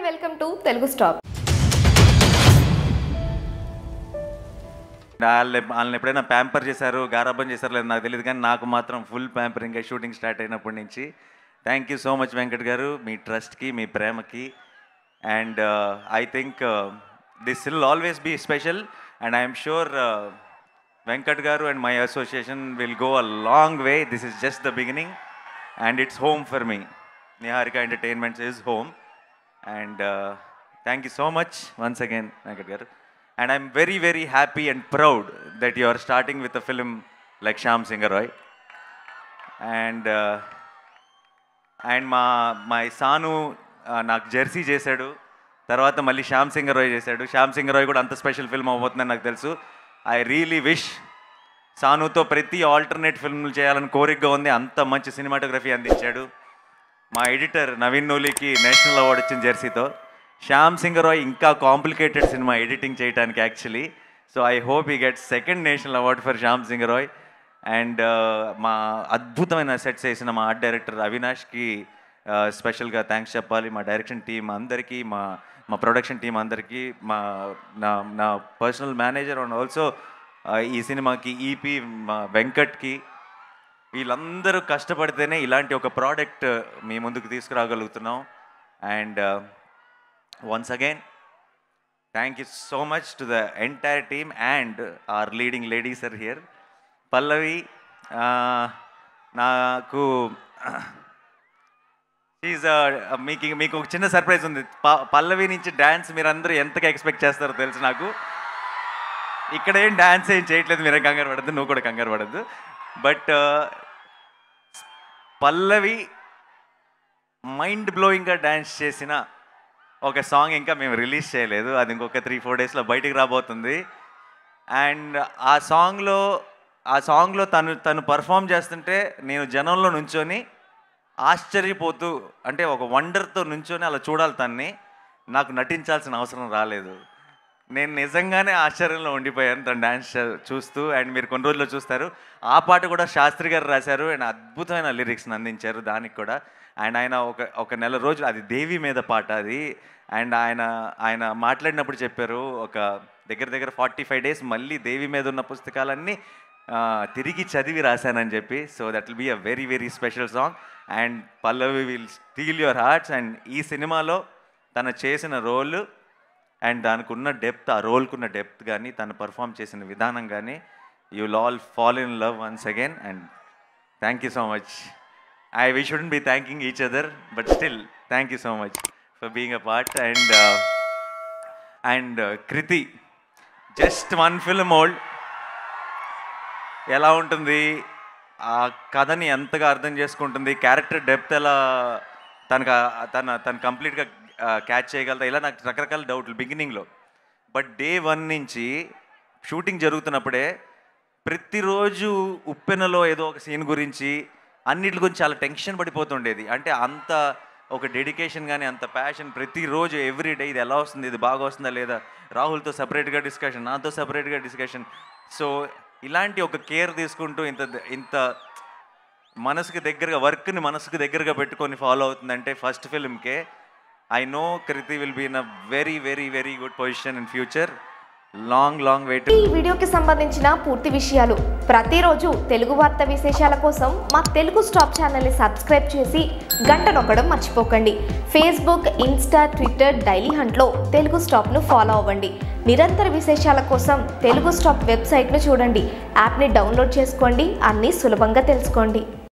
and welcome to Telugu stop వాళ్ళని ఎప్పుడైనా pamper చేశారు గారాబం చేశారు లేదు నాకు తెలియదు కానీ నాకు మాత్రం ఫుల్ ప్యాంపరింగ్ షూటింగ్ స్టార్ట్ అయినప్పటి నుంచి thank you so much Venkat garu మీ ట్రస్ట్కి మీ ప్రేమకి and I think this will always be special and I'm sure Venkat garu and my association will go a long way this is just the beginning and it's home for me Niharika entertainments is home and thank you so much once again Venkat garu and I'm very very happy and proud that you are starting with a film like Shyam Roy and and మా మా సాను నాకు Jersey చేశాడు తర్వాత మళ్ళీ Shyam singer Roy చేశాడు Shyam singer Roy కూడా అంత special film అవ్వబోతుందని నాకు తెలుసు ఐ రియలీ విష్ సానుతో ప్రతి ఆల్టర్నేట్ ఫిల్మ్లు చేయాలని కోరికగా ఉంది అంత మంచి సినిమాటోగ్రఫీ అందించాడు మా ఎడిటర్ నవీన్ నూలికి నేషనల్ అవార్డు ఇచ్చిన జెర్సీతో శ్యామ్ సింగ్ రాయ్ ఇంకా కాంప్లికేటెడ్ సినిమా ఎడిటింగ్ చేయడానికి actually so I hope he get second national award for Shyam Singh Roy and uh, మా అద్భుతమైన సెట్స్ వేసిన మా ఆర్ట్ డైరెక్టర్ అవినాష్కి uh, స్పెషల్గా థ్యాంక్స్ చెప్పాలి మా డైరెక్షన్ టీం అందరికీ మా మా ప్రొడక్షన్ టీం అందరికీ మా నా నా personal manager and also uh, ఈ సినిమాకి ఈపీ e మా వెంకట్కి వీళ్ళందరూ కష్టపడితేనే ఇలాంటి ఒక ప్రోడక్ట్ మీ ముందుకు తీసుకురాగలుగుతున్నాం and once again thank you so much to the entire team and our leading ladies are here Pallavi నాకు ప్లీజ్ uh, మీకు మీకు ఒక చిన్న సర్ప్రైజ్ ఉంది పల్లవి నుంచి డ్యాన్స్ మీరందరూ ఎంతగా ఎక్స్పెక్ట్ చేస్తారో తెలుసు నాకు ఇక్కడ ఏం డ్యాన్స్ ఏం చేయట్లేదు మీరేం కంగారు పడద్దు నువ్వు కూడా కంగారు పడద్దు బట్ పల్లవి మైండ్ బ్లోయింగ్గా డ్యాన్స్ చేసిన ఒక సాంగ్ ఇంకా మేము రిలీజ్ చేయలేదు అది ఇంకొక త్రీ ఫోర్ డేస్లో బయటికి రాబోతుంది అండ్ ఆ సాంగ్లో ఆ సాంగ్లో తను తను పర్ఫామ్ చేస్తుంటే నేను జనంలో నుంచొని ఆశ్చర్యపోతూ అంటే ఒక వండర్తో నుంచొని అలా చూడాలి తన్ని నాకు నటించాల్సిన అవసరం రాలేదు నేను నిజంగానే ఆశ్చర్యంలో ఉండిపోయాను తన డ్యాన్స్ చూస్తూ అండ్ మీరు కొన్ని రోజుల్లో చూస్తారు ఆ పాట కూడా శాస్త్రి గారు రాశారు అండ్ అద్భుతమైన లిరిక్స్ని అందించారు దానికి కూడా అండ్ ఆయన ఒక ఒక నెల రోజులు అది దేవి మీద పాట అది అండ్ ఆయన ఆయన మాట్లాడినప్పుడు చెప్పారు ఒక దగ్గర దగ్గర ఫార్టీ ఫైవ్ డేస్ మళ్ళీ దేవి మీద ఉన్న పుస్తకాలన్నీ తిరిగి చదివి రాశానని చెప్పి so that will be a very very special song and Pallavi will steal your hearts and ఈ సినిమాలో తను చేసిన రోలు అండ్ దానికి ఉన్న డెప్త్ ఆ రోల్కి ఉన్న డెప్త్ కానీ తను పర్ఫామ్ చేసిన విధానం కానీ you will all fall in love once again and thank you so much I we shouldn't be thanking each other but still thank you so much for being a part and and Krithi just one film old ఎలా ఉంటుంది ఆ కథని ఎంతగా అర్థం చేసుకుంటుంది character depth ఎలా తనకు తన తను కంప్లీట్గా క్యాచ్ చేయగలదా ఇలా నాకు రకరకాల డౌట్లు బిగినింగ్లో బట్ డే వన్ నుంచి షూటింగ్ జరుగుతున్నప్పుడే ప్రతిరోజు ఉప్పెనలో ఏదో ఒక సీన్ గురించి అన్నిటి గురించి చాలా టెన్షన్ పడిపోతుండేది అంటే అంత ఒక డెడికేషన్ కానీ అంత ప్యాషన్ ప్రతిరోజు ఎవ్రీ డే ఇది ఎలా వస్తుంది ఇది బాగా వస్తుందా లేదా రాహుల్తో సపరేట్గా డిస్కషన్ నాతో సపరేట్గా డిస్కషన్ సో ఇలాంటి ఒక కేర్ తీసుకుంటూ ఇంత ఇంత మనసుకు దగ్గరగా వర్క్ని మనసుకు దగ్గరగా పెట్టుకొని ఫాలో అవుతుందంటే ఫస్ట్ ఫిల్మ్కే I know Krithi will be in a very very very good position in future long long wait ఈ వీడియోకి సంబంధించిన పూర్తి విషయాలు ప్రతిరోజు తెలుగు వార్త విశేషాల కోసం మా తెలుగు స్టాప్ ఛానల్ని సబ్స్క్రైబ్ చేసి గంట నొక్కడం మర్చిపోకండి ఫేస్బుక్ ఇన్స్టా ట్విట్టర్ డైలీ హంట్లో తెలుగు స్టాప్ను ఫాలో అవ్వండి నిరంతర విశేషాల కోసం తెలుగు స్టాప్ వెబ్సైట్ను చూడండి యాప్ని డౌన్లోడ్ చేసుకోండి అన్నీ సులభంగా తెలుసుకోండి